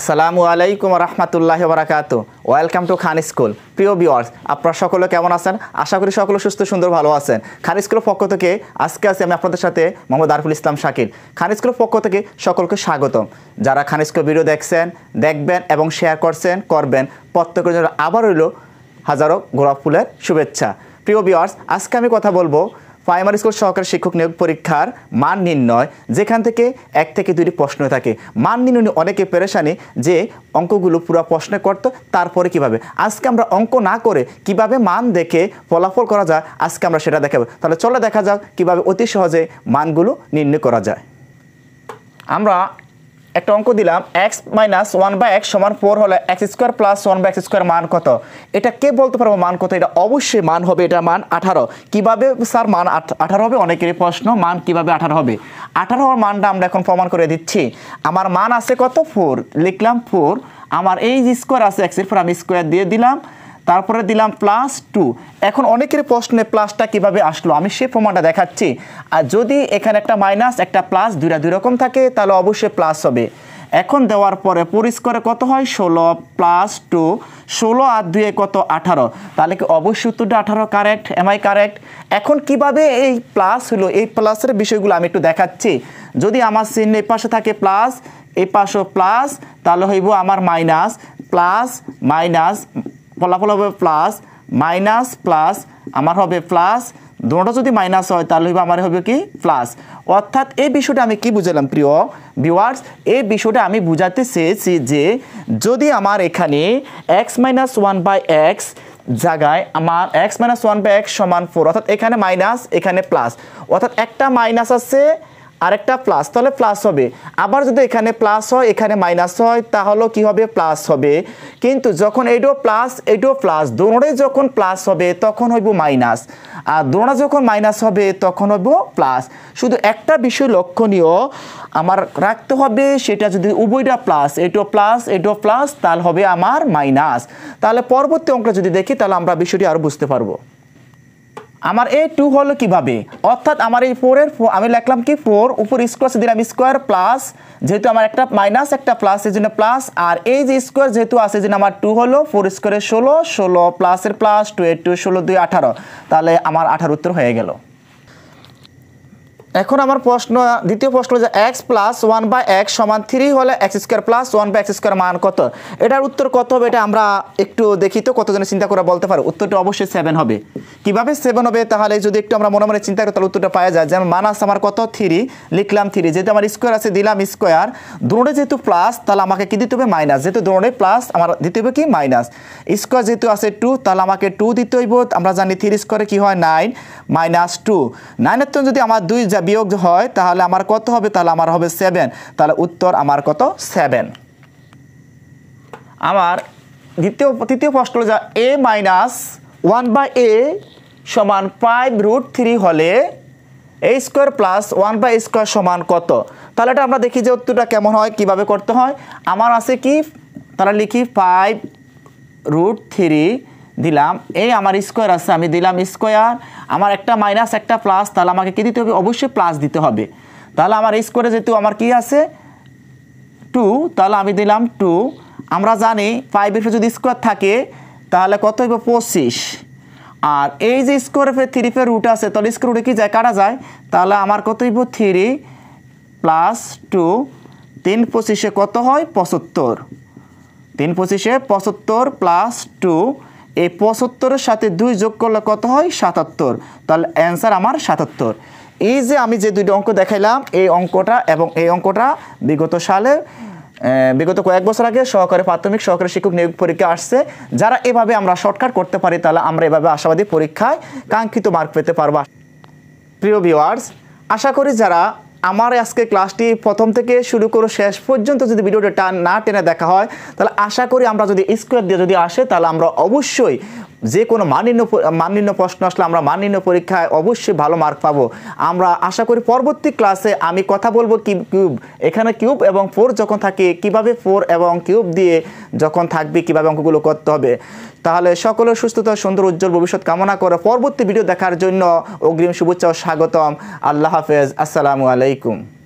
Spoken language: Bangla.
আসসালামু আলাইকুম রহমতুল্লাহ বরাকাত ওয়েলকাম টু খান স্কুল প্রিয় বিওয়ার্স আপনারা সকলে কেমন আছেন আশা করি সকলে সুস্থ সুন্দর ভালো আছেন খান স্কুলের পক্ষ থেকে আজকে আছি আমি আপনাদের সাথে মোহাম্মদ আরফুল ইসলাম শাকিল খান স্কুলের পক্ষ থেকে সকলকে স্বাগতম যারা খান স্কুল ভিডিও দেখছেন দেখবেন এবং শেয়ার করছেন করবেন প্রত্যেকের জন্য আবার রইল হাজারো গোলাপ ফুলের শুভেচ্ছা প্রিয় বিওয়ার্স আজকে আমি কথা বলবো প্রাইমারি স্কুল সহকারী শিক্ষক নিয়োগ পরীক্ষার মান নির্ণয় যেখান থেকে এক থেকে দুটি প্রশ্ন থাকে মান নির্ণয় অনেকে পেরেশানি যে অঙ্কগুলো পুরো প্রশ্ন করতো তারপরে কিভাবে আজকে আমরা অঙ্ক না করে কিভাবে মান দেখে ফলাফল করা যায় আজকে আমরা সেটা দেখাবো তাহলে চলে দেখা যাক কিভাবে অতি সহজে মানগুলো নির্ণয় করা যায় আমরা একটা অঙ্ক দিলাম x minus one by x সমান ফোর হলে x square plus one by x square মান কত এটা কে বলতে পারবো মান কত এটা অবশ্যই মান হবে এটা মান আঠারো কীভাবে স্যার মান আঠারো হবে অনেকেরই প্রশ্ন মান কিভাবে আঠারো হবে আঠারো হওয়ার মানটা আমরা এখন প্রমাণ করে দিচ্ছি আমার মান আছে কত ফোর লিখলাম ফোর আমার এই স্কোয়ার আছে এক্সের ফোর আমি স্কোয়ার দিয়ে দিলাম তারপরে দিলাম প্লাস টু এখন অনেকের প্রশ্নে প্লাসটা কিভাবে আসলো আমি সে প্রমাণটা দেখাচ্ছি আর যদি এখানে একটা মাইনাস একটা প্লাস দুইটা দুই রকম থাকে তাহলে অবশ্যই প্লাস হবে এখন দেওয়ার পরে পরিষ্কারে কত হয় ষোলো প্লাস টু ষোলো আর দুয়ে কত আঠারো তাহলে কি অবশ্যই উত্তরটা আঠারো কারেক্ট এম আই কারেক্ট এখন কিভাবে এই প্লাস হলো এই প্লাসের বিষয়গুলো আমি একটু দেখাচ্ছি যদি আমার চিহ্ন এই পাশে থাকে প্লাস এই পাশও প্লাস তাহলে হইব আমার মাইনাস প্লাস মাইনাস ফলাফল হবে প্লাস মাইনাস প্লাস আমার হবে প্লাস দুটো যদি মাইনাস হয় তাহলে আমার হবে কি প্লাস অর্থাৎ এই বিষয়টা আমি কি বুঝালাম প্রিয় ভিওয়ার্স এই বিষয়টা আমি বুঝাতে চেয়েছি যে যদি আমার এখানে x minus one by x জায়গায় আমার x minus one by x সমান ফোর অর্থাৎ এখানে মাইনাস এখানে প্লাস অর্থাৎ একটা মাইনাস আছে আরেকটা প্লাস তাহলে প্লাস হবে আবার যদি এখানে প্লাস হয় এখানে মাইনাস হয় তাহলেও কি হবে প্লাস হবে কিন্তু যখন এইটাও প্লাস এইটাও প্লাস দোনোটাই যখন প্লাস হবে তখন হইব মাইনাস আর দোনোটা যখন মাইনাস হবে তখন হইব প্লাস শুধু একটা বিষয় লক্ষণীয় আমার রাখতে হবে সেটা যদি উভয়টা প্লাস এটাও প্লাস এটাও প্লাস তাহলে হবে আমার মাইনাস তাহলে পরবর্তী অঙ্কটা যদি দেখি তাহলে আমরা বিষয়টি আরও বুঝতে পারবো আমার এ টু হলো কিভাবে অর্থাৎ আমার এই ফোরের আমি লিখলাম কি ফোর উপর স্কোয়ার দিলাম স্কোয়ার প্লাস যেহেতু আমার একটা মাইনাস একটা প্লাস এই জন্য প্লাস আর এই যে স্কোয়ার যেহেতু আছে যে আমার টু হলো ফোর স্কোয়ারে ষোলো ষোলো প্লাসের প্লাস টু এর টু ষোলো দুই আঠারো তাহলে আমার আঠারো উত্তর হয়ে গেল এখন আমার প্রশ্ন দ্বিতীয় প্রশ্ন যে x plus one by x সমান থ্রি হলে x square plus one by x square মান কত এটার উত্তর কত হবে এটা আমরা একটু দেখি তো কতজনের চিন্তা করে বলতে পারো উত্তরটা অবশ্যই সেভেন হবে কিভাবে সেভেন হবে তাহলে যদি একটু আমরা মনে মনে চিন্তা করি তাহলে উত্তরটা পাওয়া যায় যেমন মানাস আমার কত থ্রি লিখলাম থ্রি যেহেতু আমার স্কোয়ার আছে দিলাম স্কোয়ার দ্রোণে যেহেতু প্লাস তাহলে আমাকে কী দিতে হবে মাইনাস যেহেতু দ্রোণে প্লাস আমার দিতে হবে কি মাইনাস স্কোয়ার যেহেতু আছে টু তাহলে আমাকে টু দিতে হইব আমরা জানি থ্রি স্কোয়ারে কী হয় নাইন মাইনাস টু নাইনের তো যদি আমার দুই বিয়োগ হয় তাহলে আমার কত হবে তাহলে আমার হবে সেভেন তাহলে উত্তর আমার কত সেভেন আমার দ্বিতীয় তৃতীয় প্রশ্ন যা a minus one by a সমান ফাইভ রুট থ্রি হলে a square plus one by square সমান কত তাহলে এটা আমরা দেখি যে উত্তরটা কেমন হয় কিভাবে করতে হয় আমার আছে কি তারা লিখি ফাইভ রুট থ্রি দিলাম এই আমার স্কোয়ার আছে আমি দিলাম স্কোয়ার আমার একটা মাইনাস একটা প্লাস তাহলে আমাকে কী দিতে হবে অবশ্যই প্লাস দিতে হবে তাহলে আমার স্কোয়ারে যেহেতু আমার কি আছে টু তাহলে আমি দিলাম টু আমরা জানি ফাইভের যদি স্কোয়ার থাকে তাহলে কত হইব পঁচিশ আর এই যে স্কোয়ার ফে থ্রি ফে রুট আছে তাহলে স্কোয়ার রুটে কি যায় কাটা যায় তাহলে আমার কত হইব থ্রি প্লাস টু তিন পঁচিশে কত হয় পঁচাত্তর তিন পঁচিশে পঁচাত্তর প্লাস টু এই পঁচাত্তরের সাথে দুই যোগ করলে কত হয় সাতাত্তর তাহলে অ্যান্সার আমার সাতাত্তর এই যে আমি যে দুইটা অঙ্ক দেখাইলাম এই অঙ্কটা এবং এই অঙ্কটা বিগত সালে বিগত কয়েক বছর আগে সহকারী প্রাথমিক সহকারী শিক্ষক নিয়োগ পরীক্ষা আসছে যারা এভাবে আমরা শর্টকাট করতে পারি তাহলে আমরা এভাবে আশাবাদী পরীক্ষায় কাঙ্ক্ষিত মার্ক পেতে পারবো প্রিয় ভিওয়ার্স আশা করি যারা আমার আজকে ক্লাসটি প্রথম থেকে শুরু করে শেষ পর্যন্ত যদি ভিডিওটা টান না টেনে দেখা হয় তাহলে আশা করি আমরা যদি স্কোয়ার দিয়ে যদি আসে তাহলে আমরা অবশ্যই যে কোনো মানিন্য মানিন্য প্রশ্ন আসলে আমরা মানিন্য পরীক্ষায় অবশ্যই ভালো মার্ক পাবো আমরা আশা করি পরবর্তী ক্লাসে আমি কথা বলবো কি কিউব এখানে কিউব এবং ফোর যখন থাকে কিভাবে ফোর এবং কিউব দিয়ে যখন থাকবে কিভাবে অঙ্কগুলো করতে হবে তাহলে সকলের সুস্থতা সুন্দর উজ্জ্বল ভবিষ্যৎ কামনা করে পরবর্তী ভিডিও দেখার জন্য অগ্রিম শুভেচ্ছা ও স্বাগতম আল্লাহ হাফেজ আসসালামু আলাইকুম